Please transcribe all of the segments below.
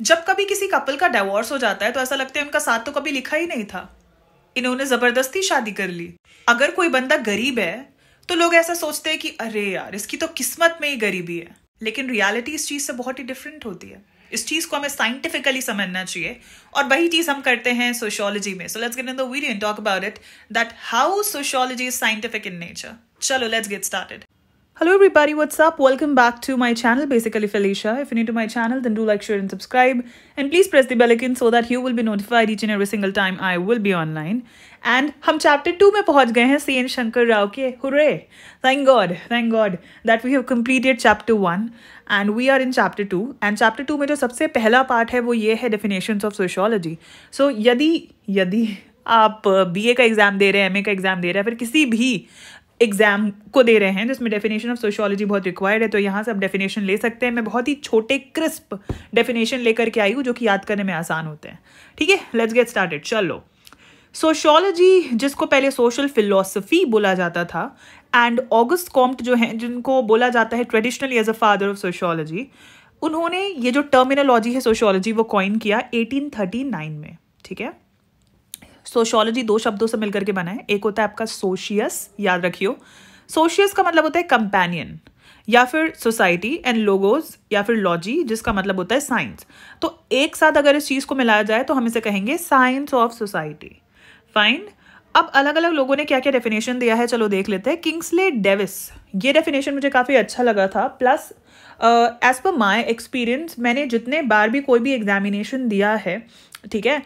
जब कभी किसी कपल का डाइवोर्स हो जाता है तो ऐसा लगता है उनका साथ तो कभी लिखा ही नहीं था इन्होंने जबरदस्ती शादी कर ली अगर कोई बंदा गरीब है तो लोग ऐसा सोचते हैं कि अरे यार इसकी तो किस्मत में ही गरीबी है लेकिन रियलिटी इस चीज से बहुत ही डिफरेंट होती है इस चीज को हमें साइंटिफिकली समझना चाहिए और वही चीज हम करते हैं सोशियोलॉजी में so let's get in the video talk about it that how sociology is scientific in nature चलो let's get started Hello everybody, what's up? Welcome back to my channel, basically Felicia. If you're new to my channel, then do like, share and subscribe. And please press the bell icon so that you will be notified each and every single time I will be online. and हम chapter two में पहुंच गए हैं C N Shankar Rao के hooray thank God thank God that we have completed chapter one and we are in chapter two and chapter two में जो सबसे पहला पार्ट है वो ये है डेफिनेशंस ऑफ सोशोलॉजी सो यदि यदि आप बीए का एग्ज़ाम दे रहे हैं एमए का एग्ज़ाम दे रहे हैं फिर किसी भी एग्जाम को दे रहे हैं जिसमें डेफिनेशन ऑफ सोशियोलॉजी बहुत रिक्वायर्ड है तो यहाँ से आप डेफिनेशन ले सकते हैं मैं बहुत ही छोटे क्रिस्प डेफिनेशन लेकर के आई हूँ जो कि याद करने में आसान होते हैं ठीक है लेट्स गेट स्टार्टेड चलो सोशोलॉजी जिसको पहले सोशल फिलोसफी बोला जाता था एंड ऑगस्ट कॉम्प्ट जो है जिनको बोला जाता है traditionally as a father of sociology उन्होंने ये जो टर्मिनोलॉजी है सोशोलॉजी वो कॉइन किया 1839 में ठीक है सोशोलॉजी दो शब्दों से मिलकर के बना है एक होता है आपका सोशियस याद रखियो सोशियस का मतलब होता है कंपेनियन या फिर सोसाइटी एंड लोगोस या फिर लॉजी जिसका मतलब होता है साइंस तो एक साथ अगर इस चीज़ को मिलाया जाए तो हम इसे कहेंगे साइंस ऑफ सोसाइटी फाइन अब अलग अलग लोगों ने क्या क्या डेफिनेशन दिया है चलो देख लेते हैं किंग्सले डेविस ये डेफिनेशन मुझे काफ़ी अच्छा लगा था plus as per my experience मैंने जितने बार भी कोई भी एग्जामिनेशन दिया है ठीक है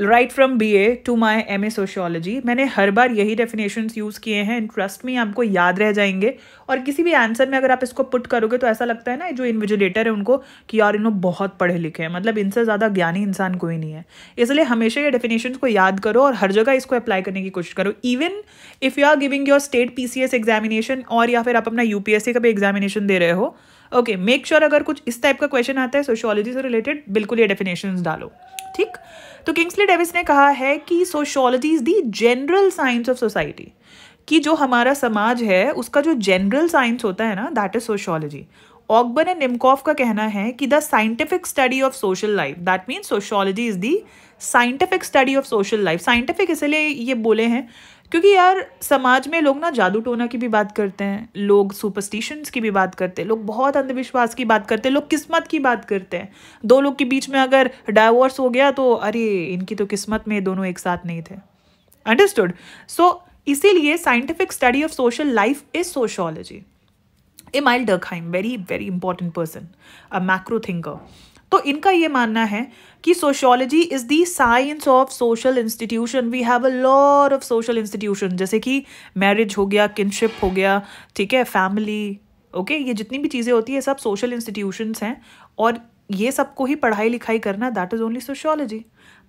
right from B A to my M A sociology मैंने हर बार यही डेफिनेशन यूज़ किए हैं एंड ट्रस्ट में आपको याद रह जाएंगे और किसी भी आंसर में अगर आप इसको पुट करोगे तो ऐसा लगता है ना जो इन्विजिलेटर है उनको कि यार इन्हों बहुत पढ़े लिखे हैं मतलब इनसे ज़्यादा ज्ञानी इंसान कोई नहीं है इसलिए हमेशा ये डेफिनेशन को याद करो और हर जगह इसको अप्लाई करने की कोशिश करो even if you are giving your state P C S examination और या फिर आप अपना यू पी एस सी का भी एग्जामिनेशन दे रहे हो ओके मेक श्योर अगर कुछ इस टाइप का क्वेश्चन आता है सोशोलॉजी से रिलेटेड बिल्कुल ये डेफिनेशन डालो ठीक तो किंग्सली डेविस ने कहा है कि sociology is the general science of society कि जो हमारा समाज है उसका जो जनरल साइंस होता है ना that is sociology Ogburn and Nimkoff का कहना है कि the scientific study of social life that means sociology is the scientific study of social life scientific इसलिए ये बोले हैं क्योंकि यार समाज में लोग ना जादू टोना की भी बात करते हैं लोग सुपरस्टिशंस की भी बात करते हैं लोग बहुत अंधविश्वास की बात करते हैं लोग किस्मत की बात करते हैं दो लोग के बीच में अगर डाइवोर्स हो गया तो अरे इनकी तो किस्मत में दोनों एक साथ नहीं थे अंडरस्टूड सो इसीलिए scientific study of social life is sociology Emil हाइम very very important person a macro thinker तो इनका ये मानना है कि sociology is the science of social institution we have a lot of social institution जैसे कि मैरिज हो गया किनशिप हो गया ठीक है फैमिली ओके ये जितनी भी चीज़ें होती है सब सोशल इंस्टीट्यूशंस हैं और ये सबको ही पढ़ाई लिखाई करना that is only sociology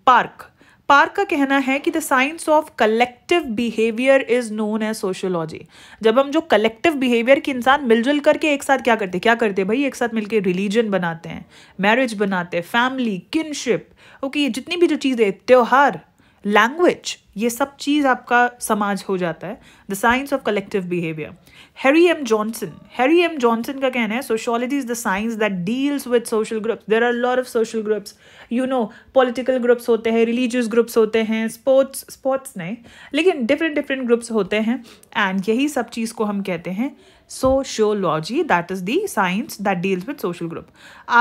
Park Park का कहना है कि the science of collective behaviour is known as sociology जब हम जो कलेक्टिव बिहेवियर के इंसान मिलजुल करके एक साथ क्या करते क्या करते भाई एक साथ मिलके रिलीजन बनाते हैं मैरिज बनाते हैं फैमिली किनशिप ओके ये जितनी भी जो चीज़ें त्यौहार लैंग्वेज ये सब चीज़ आपका समाज हो जाता है the science of collective behaviour Harry M Johnson Harry M Johnson का कहना है sociology is the science that deals with social groups there are lot of social groups you know political groups होते हैं रिलीजियस ग्रुप्स होते हैं sports sports नहीं लेकिन different different groups होते हैं एंड यही सब चीज़ को हम कहते हैं sociology that is the science that deals with social group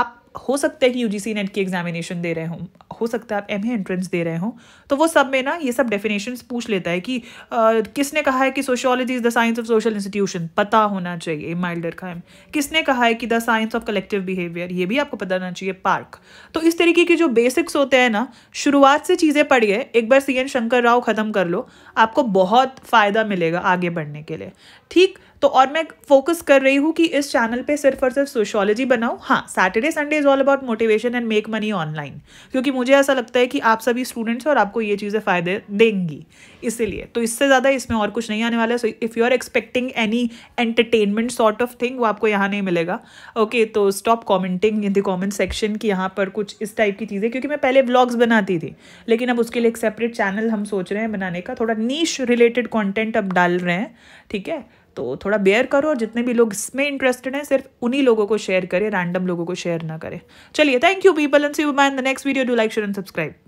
आप हो सकता है कि यू जी सी नेट की एग्जामिनेशन दे रहे हों हो सकता है आप एम एंट्रेंस दे रहे हो तो वो सब में ना ये सब डेफिनेशंस पूछ लेता है कि आ, किसने कहा है कि sociology is the science of social institution पता होना चाहिए माइल्डर खाइम किसने कहा है कि the science of collective behaviour ये भी आपको पता होना चाहिए पार्क तो इस तरीके के जो बेसिक्स होते हैं ना शुरुआत से चीज़ें पढ़िए एक बार सी एन शंकर राव ख़त्म कर लो आपको बहुत फ़ायदा मिलेगा आगे बढ़ने के लिए ठीक तो और मैं फोकस कर रही हूँ कि इस चैनल पे सिर्फ और सिर्फ सोशोलॉजी बनाऊँ हाँ Saturday Sunday is all about motivation and make money online क्योंकि मुझे ऐसा लगता है कि आप सभी स्टूडेंट्स और आपको ये चीज़ें फ़ायदे देंगी इसीलिए तो इससे ज़्यादा इसमें और कुछ नहीं आने वाला so if you are expecting any entertainment sort of thing वो आपको यहाँ नहीं मिलेगा ओके okay, तो stop commenting in the comment section की यहाँ पर कुछ इस टाइप की चीज़ें क्योंकि मैं पहले ब्लॉग्स बनाती थी लेकिन अब उसके लिए एक सेपरेट चैनल हम सोच रहे हैं बनाने का थोड़ा नीच रिलेटेड कॉन्टेंट अब डाल रहे हैं ठीक है तो थोड़ा बेयर करो और जितने भी लोग इसमें इंटरेस्टेड हैं सिर्फ उन्हीं लोगों को शेयर करें रैंडम लोगों को शेयर ना करें चलिए thank you people and see you in the next video do like share and subscribe